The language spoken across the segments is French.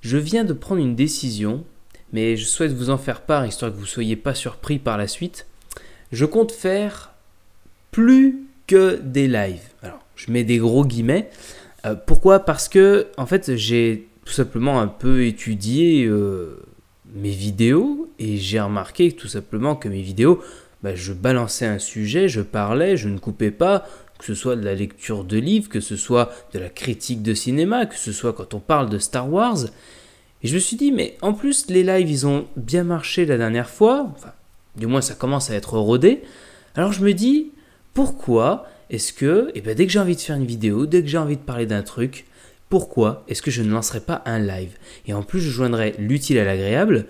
Je viens de prendre une décision, mais je souhaite vous en faire part, histoire que vous ne soyez pas surpris par la suite. Je compte faire plus que des lives. Alors, je mets des gros guillemets. Euh, pourquoi Parce que, en fait, j'ai tout simplement un peu étudié euh, mes vidéos et j'ai remarqué tout simplement que mes vidéos, bah, je balançais un sujet, je parlais, je ne coupais pas, que ce soit de la lecture de livres, que ce soit de la critique de cinéma, que ce soit quand on parle de Star Wars. Et je me suis dit, mais en plus, les lives, ils ont bien marché la dernière fois, enfin, du moins ça commence à être rodé. Alors je me dis, pourquoi est-ce que, et eh bien, dès que j'ai envie de faire une vidéo, dès que j'ai envie de parler d'un truc, pourquoi est-ce que je ne lancerai pas un live Et en plus, je joindrai l'utile à l'agréable,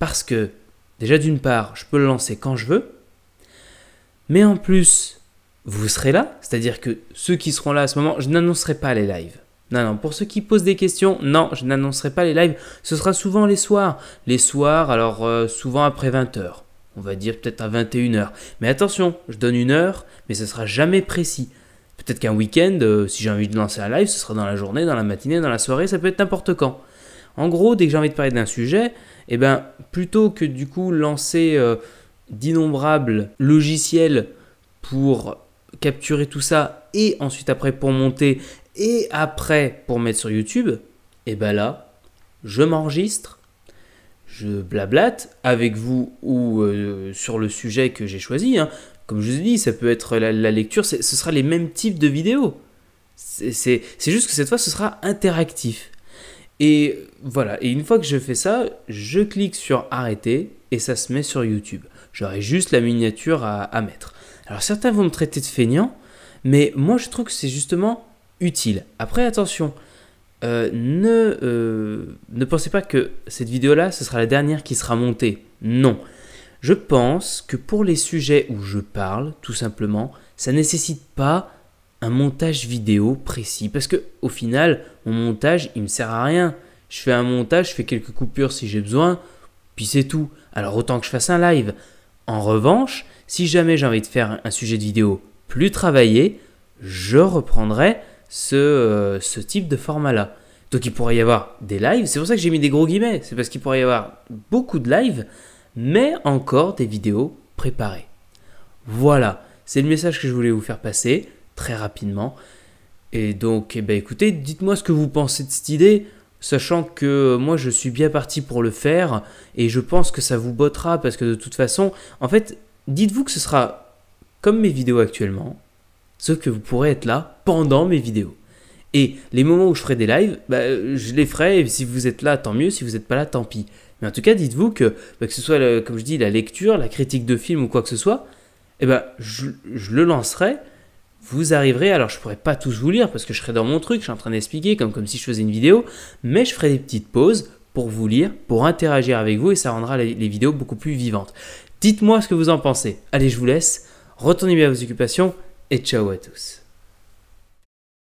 parce que, déjà d'une part, je peux le lancer quand je veux, mais en plus, vous serez là. C'est-à-dire que ceux qui seront là à ce moment, je n'annoncerai pas les lives. Non, non, pour ceux qui posent des questions, non, je n'annoncerai pas les lives. Ce sera souvent les soirs. Les soirs, alors euh, souvent après 20h. On va dire peut-être à 21h. Mais attention, je donne une heure, mais ce ne sera jamais précis. Peut-être qu'un week-end, euh, si j'ai envie de lancer un live, ce sera dans la journée, dans la matinée, dans la soirée, ça peut être n'importe quand. En gros, dès que j'ai envie de parler d'un sujet, et eh ben, plutôt que du coup lancer euh, d'innombrables logiciels pour capturer tout ça et ensuite après pour monter et après pour mettre sur YouTube, et ben là, je m'enregistre, je blablate avec vous ou euh, sur le sujet que j'ai choisi. Hein. Comme je vous ai dit, ça peut être la, la lecture, ce sera les mêmes types de vidéos. C'est juste que cette fois, ce sera interactif. Et voilà, et une fois que je fais ça, je clique sur arrêter et ça se met sur YouTube. J'aurai juste la miniature à, mettre. Alors certains vont me traiter de feignant, mais moi je trouve que c'est justement utile. Après attention, euh, ne, euh, ne pensez pas que cette vidéo-là, ce sera la dernière qui sera montée. Non. Je pense que pour les sujets où je parle, tout simplement, ça nécessite pas un montage vidéo précis. Parce que au final, mon montage, il me sert à rien. Je fais un montage, je fais quelques coupures si j'ai besoin, puis c'est tout. Alors autant que je fasse un live. En revanche, si jamais j'ai envie de faire un sujet de vidéo plus travaillé, je reprendrai ce, euh, ce type de format-là. Donc il pourrait y avoir des lives, c'est pour ça que j'ai mis des gros guillemets, c'est parce qu'il pourrait y avoir beaucoup de lives, mais encore des vidéos préparées. Voilà, c'est le message que je voulais vous faire passer très rapidement. Et donc, eh ben, écoutez, dites-moi ce que vous pensez de cette idée, sachant que euh, moi je suis bien parti pour le faire, et je pense que ça vous bottera, parce que de toute façon, en fait, dites-vous que ce sera comme mes vidéos actuellement, Ce que vous pourrez être là pendant mes vidéos. Et les moments où je ferai des lives, bah, je les ferai, et si vous êtes là, tant mieux, si vous n'êtes pas là, tant pis. Mais en tout cas, dites-vous que, bah, que ce soit, comme je dis, la lecture, la critique de film ou quoi que ce soit, eh ben, je, je le lancerai vous arriverez, alors je pourrais pas tous vous lire parce que je serai dans mon truc, je suis en train d'expliquer comme, si je faisais une vidéo, mais je ferai des petites pauses pour vous lire, pour interagir avec vous et ça rendra les, les vidéos beaucoup plus vivantes. Dites-moi ce que vous en pensez. Allez, je vous laisse, retournez bien à vos occupations et ciao à tous.